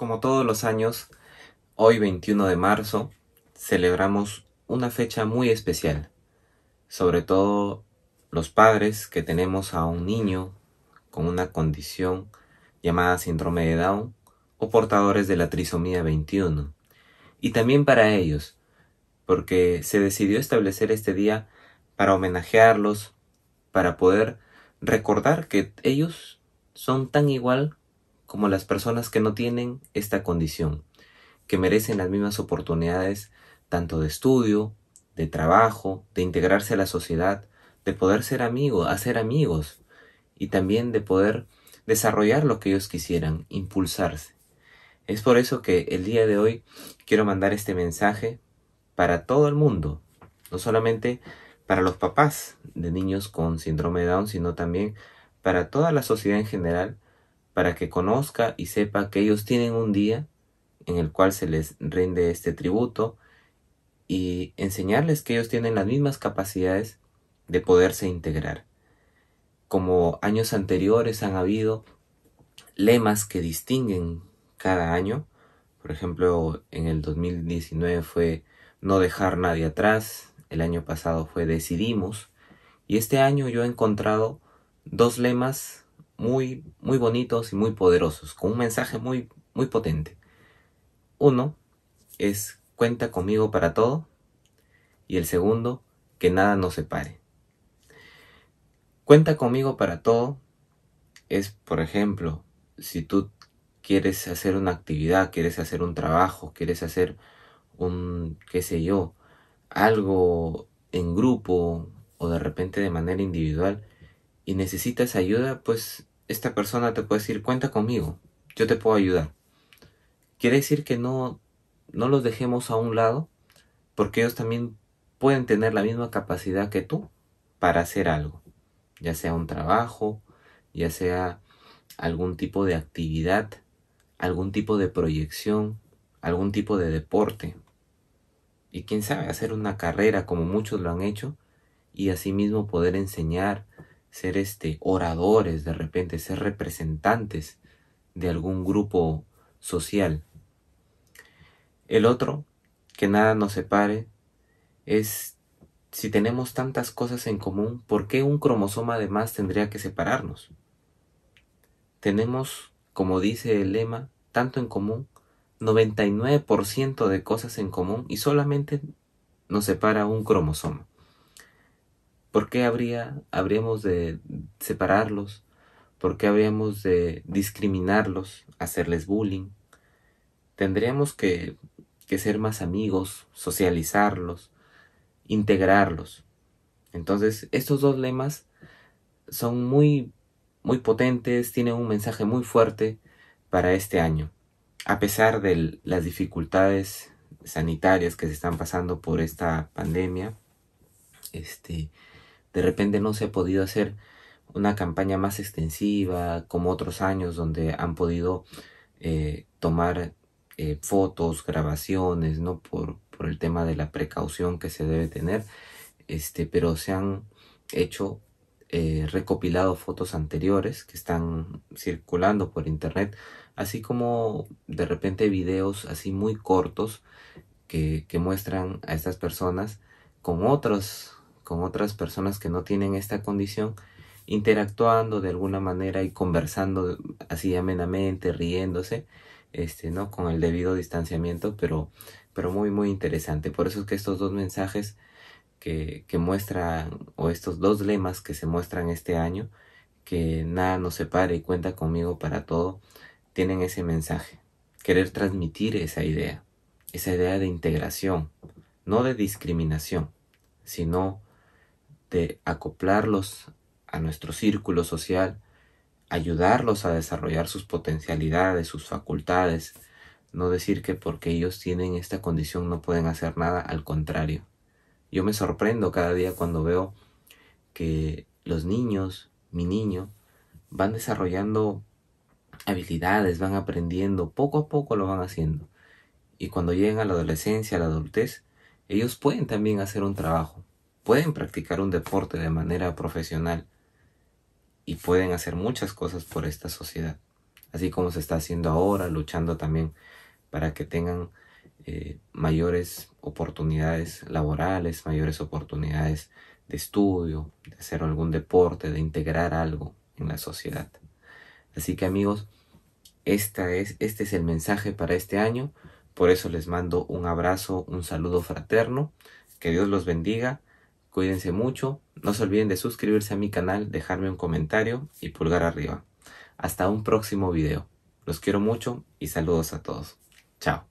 Como todos los años, hoy 21 de marzo celebramos una fecha muy especial, sobre todo los padres que tenemos a un niño con una condición llamada síndrome de Down o portadores de la trisomía 21, y también para ellos, porque se decidió establecer este día para homenajearlos, para poder recordar que ellos son tan igual como las personas que no tienen esta condición, que merecen las mismas oportunidades tanto de estudio, de trabajo, de integrarse a la sociedad, de poder ser amigos, hacer amigos y también de poder desarrollar lo que ellos quisieran, impulsarse. Es por eso que el día de hoy quiero mandar este mensaje para todo el mundo, no solamente para los papás de niños con síndrome de Down, sino también para toda la sociedad en general para que conozca y sepa que ellos tienen un día en el cual se les rinde este tributo y enseñarles que ellos tienen las mismas capacidades de poderse integrar. Como años anteriores han habido lemas que distinguen cada año. Por ejemplo, en el 2019 fue No dejar nadie atrás, el año pasado fue Decidimos y este año yo he encontrado dos lemas muy, muy bonitos y muy poderosos, con un mensaje muy, muy potente. Uno es cuenta conmigo para todo y el segundo, que nada nos separe. Cuenta conmigo para todo es, por ejemplo, si tú quieres hacer una actividad, quieres hacer un trabajo, quieres hacer un, qué sé yo, algo en grupo o de repente de manera individual y necesitas ayuda, pues esta persona te puede decir, cuenta conmigo, yo te puedo ayudar. Quiere decir que no, no los dejemos a un lado, porque ellos también pueden tener la misma capacidad que tú para hacer algo, ya sea un trabajo, ya sea algún tipo de actividad, algún tipo de proyección, algún tipo de deporte. Y quién sabe, hacer una carrera como muchos lo han hecho y asimismo poder enseñar ser este oradores de repente, ser representantes de algún grupo social. El otro, que nada nos separe, es si tenemos tantas cosas en común, ¿por qué un cromosoma además tendría que separarnos? Tenemos, como dice el lema, tanto en común, 99% de cosas en común y solamente nos separa un cromosoma. ¿Por qué habría, habríamos de separarlos? ¿Por qué habríamos de discriminarlos, hacerles bullying? Tendríamos que, que ser más amigos, socializarlos, integrarlos. Entonces, estos dos lemas son muy, muy potentes, tienen un mensaje muy fuerte para este año. A pesar de las dificultades sanitarias que se están pasando por esta pandemia, este, de repente no se ha podido hacer una campaña más extensiva como otros años donde han podido eh, tomar eh, fotos, grabaciones, ¿no? Por, por el tema de la precaución que se debe tener, este, pero se han hecho eh, recopilado fotos anteriores que están circulando por internet, así como de repente videos así muy cortos que, que muestran a estas personas con otros con otras personas que no tienen esta condición, interactuando de alguna manera y conversando así amenamente, riéndose, este, ¿no? Con el debido distanciamiento, pero, pero muy, muy interesante. Por eso es que estos dos mensajes que, que muestran, o estos dos lemas que se muestran este año, que nada nos separe y cuenta conmigo para todo, tienen ese mensaje. Querer transmitir esa idea, esa idea de integración, no de discriminación, sino de acoplarlos a nuestro círculo social, ayudarlos a desarrollar sus potencialidades, sus facultades, no decir que porque ellos tienen esta condición no pueden hacer nada, al contrario. Yo me sorprendo cada día cuando veo que los niños, mi niño, van desarrollando habilidades, van aprendiendo, poco a poco lo van haciendo. Y cuando llegan a la adolescencia, a la adultez, ellos pueden también hacer un trabajo pueden practicar un deporte de manera profesional y pueden hacer muchas cosas por esta sociedad, así como se está haciendo ahora, luchando también para que tengan eh, mayores oportunidades laborales, mayores oportunidades de estudio, de hacer algún deporte, de integrar algo en la sociedad. Así que amigos, esta es, este es el mensaje para este año. Por eso les mando un abrazo, un saludo fraterno. Que Dios los bendiga Cuídense mucho, no se olviden de suscribirse a mi canal, dejarme un comentario y pulgar arriba. Hasta un próximo video. Los quiero mucho y saludos a todos. Chao.